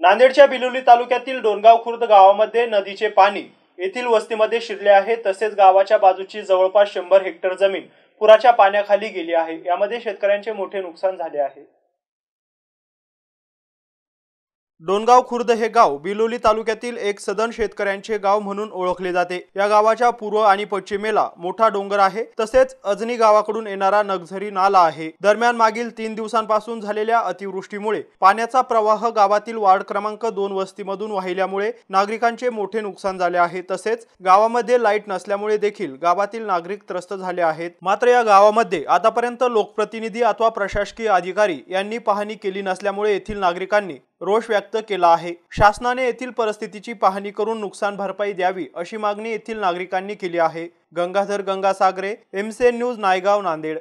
नांदेडच्या बिलोली तालुक्यातील डोनगाव खुर्द गावामध्ये नदीचे पाणी येथील वस्तीमध्ये शिरले आहे तसेच गावाच्या बाजूची जवळपास शंभर हेक्टर जमीन पुराच्या पाण्याखाली गेली आहे यामध्ये शेतकऱ्यांचे मोठे नुकसान झाले आहे डोनगाव खुर्द हे गाव बिलोली तालुक्यातील एक सदन शेतकऱ्यांचे गाव म्हणून ओळखले जाते या गावाच्या पूर्व आणि पश्चिमेला मोठा डोंगर आहे तसेच अजनी गावाकडून येणारा नगझरी नाला आहे दरम्यान मागील तीन दिवसांपासून झालेल्या अतिवृष्टीमुळे पाण्याचा प्रवाह गावातील वार्ड क्रमांक दोन वस्तीमधून वाहिल्यामुळे नागरिकांचे मोठे नुकसान झाले आहे तसेच गावामध्ये लाईट नसल्यामुळे देखील गावातील नागरिक त्रस्त झाले आहेत मात्र या गावामध्ये आतापर्यंत लोकप्रतिनिधी अथवा प्रशासकीय अधिकारी यांनी पाहणी केली नसल्यामुळे येथील नागरिकांनी रोष व्यक्त केला आहे शासनाने येथील परिस्थितीची पाहणी करून नुकसान भरपाई द्यावी अशी मागणी येथील नागरिकांनी केली आहे गंगाधर गंगासागरे एमसीएन न्यूज नायगाव नांदेड